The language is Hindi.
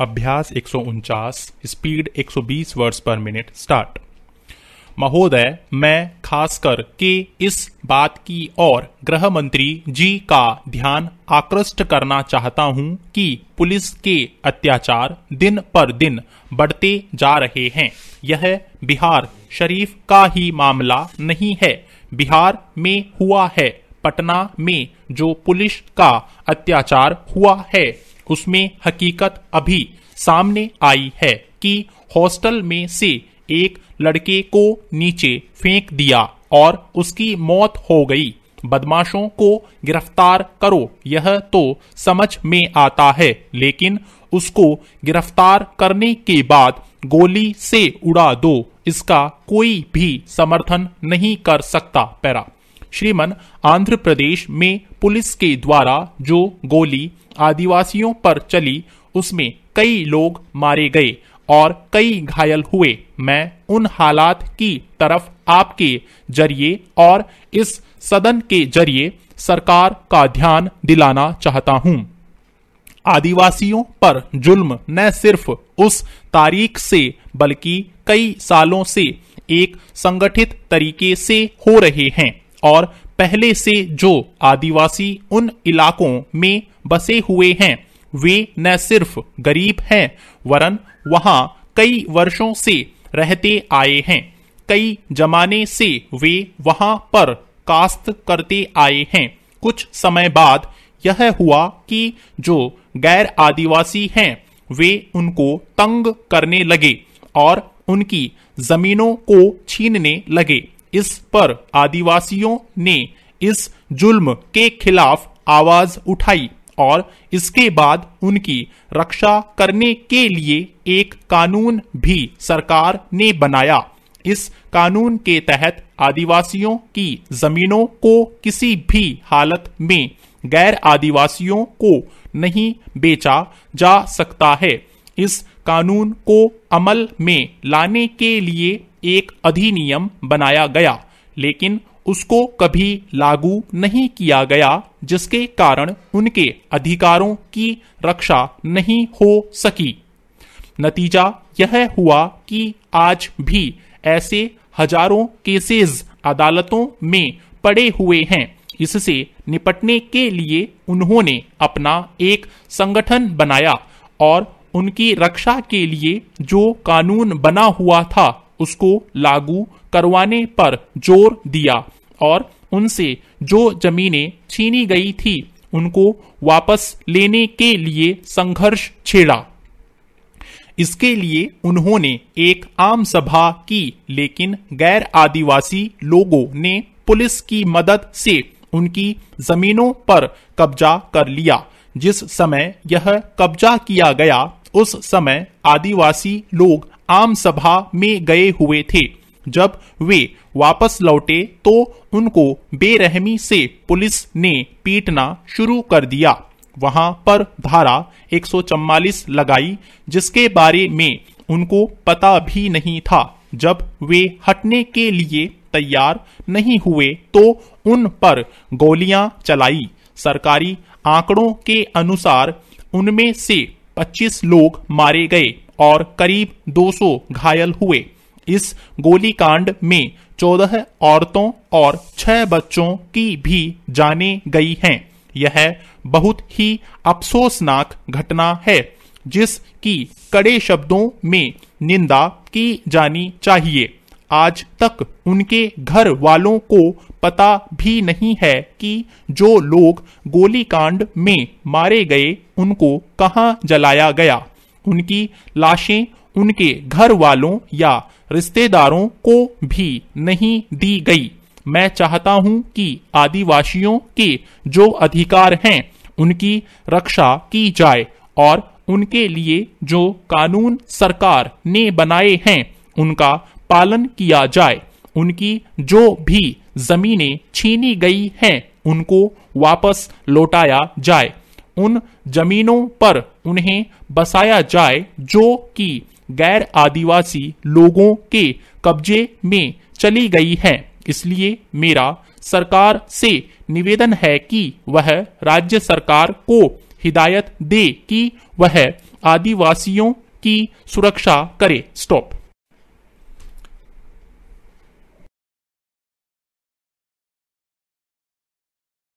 अभ्यास एक speed 120 words per minute start महोदय मैं खासकर के इस बात की और गृह मंत्री जी का ध्यान आकृष्ट करना चाहता हूं कि पुलिस के अत्याचार दिन पर दिन बढ़ते जा रहे हैं यह बिहार शरीफ का ही मामला नहीं है बिहार में हुआ है पटना में जो पुलिस का अत्याचार हुआ है उसमें हकीकत अभी सामने आई है कि हॉस्टल में से एक लड़के को नीचे फेंक दिया और उसकी मौत हो गई बदमाशों को गिरफ्तार करो यह तो समझ में आता है लेकिन उसको गिरफ्तार करने के बाद गोली से उड़ा दो इसका कोई भी समर्थन नहीं कर सकता पैरा श्रीमन आंध्र प्रदेश में पुलिस के द्वारा जो गोली आदिवासियों पर चली उसमें कई लोग मारे गए और कई घायल हुए मैं उन हालात की तरफ आपके जरिए और इस सदन के जरिए सरकार का ध्यान दिलाना चाहता हूं आदिवासियों पर जुल्म न सिर्फ उस तारीख से बल्कि कई सालों से एक संगठित तरीके से हो रहे हैं और पहले से जो आदिवासी उन इलाकों में बसे हुए हैं वे न सिर्फ गरीब हैं वरन वहां कई वर्षों से रहते आए हैं कई जमाने से वे वहां पर कास्त करते आए हैं कुछ समय बाद यह हुआ कि जो गैर आदिवासी हैं वे उनको तंग करने लगे और उनकी जमीनों को छीनने लगे इस पर आदिवासियों ने इस जुल्म के खिलाफ आवाज उठाई और इसके बाद उनकी रक्षा करने के लिए एक कानून भी सरकार ने बनाया इस कानून के तहत आदिवासियों की जमीनों को किसी भी हालत में गैर आदिवासियों को नहीं बेचा जा सकता है इस कानून को अमल में लाने के लिए एक अधिनियम बनाया गया लेकिन उसको कभी लागू नहीं किया गया जिसके कारण उनके अधिकारों की रक्षा नहीं हो सकी नतीजा यह हुआ कि आज भी ऐसे हजारों केसेस अदालतों में पड़े हुए हैं इससे निपटने के लिए उन्होंने अपना एक संगठन बनाया और उनकी रक्षा के लिए जो कानून बना हुआ था उसको लागू करवाने पर जोर दिया और उनसे जो जमीनें छीनी गई थी उनको वापस लेने के लिए संघर्ष छेड़ा इसके लिए उन्होंने एक आम सभा की लेकिन गैर आदिवासी लोगों ने पुलिस की मदद से उनकी जमीनों पर कब्जा कर लिया जिस समय यह कब्जा किया गया उस समय आदिवासी लोग आम सभा में गए हुए थे जब वे वापस लौटे तो उनको बेरहमी से पुलिस ने पीटना शुरू कर दिया वहां पर धारा 144 लगाई जिसके बारे में उनको पता भी नहीं था जब वे हटने के लिए तैयार नहीं हुए तो उन पर गोलियां चलाई सरकारी आंकड़ों के अनुसार उनमें से 25 लोग मारे गए और करीब 200 घायल हुए इस गोलीकांड में 14 औरतों और 6 बच्चों की भी जाने गई हैं यह बहुत ही अफसोसनाक घटना है जिसकी कड़े शब्दों में निंदा की जानी चाहिए आज तक उनके घर वालों को पता भी नहीं है कि जो लोग गोलीकांड में मारे गए उनको कहाँ जलाया गया उनकी लाशें उनके घर वालों या रिश्तेदारों को भी नहीं दी गई मैं चाहता हूं कि आदिवासियों के जो अधिकार हैं उनकी रक्षा की जाए और उनके लिए जो कानून सरकार ने बनाए हैं उनका पालन किया जाए उनकी जो भी जमीनें छीनी गई हैं उनको वापस लौटाया जाए उन जमीनों पर उन्हें बसाया जाए जो कि गैर आदिवासी लोगों के कब्जे में चली गई है इसलिए मेरा सरकार से निवेदन है कि वह राज्य सरकार को हिदायत दे कि वह आदिवासियों की सुरक्षा करे स्टॉप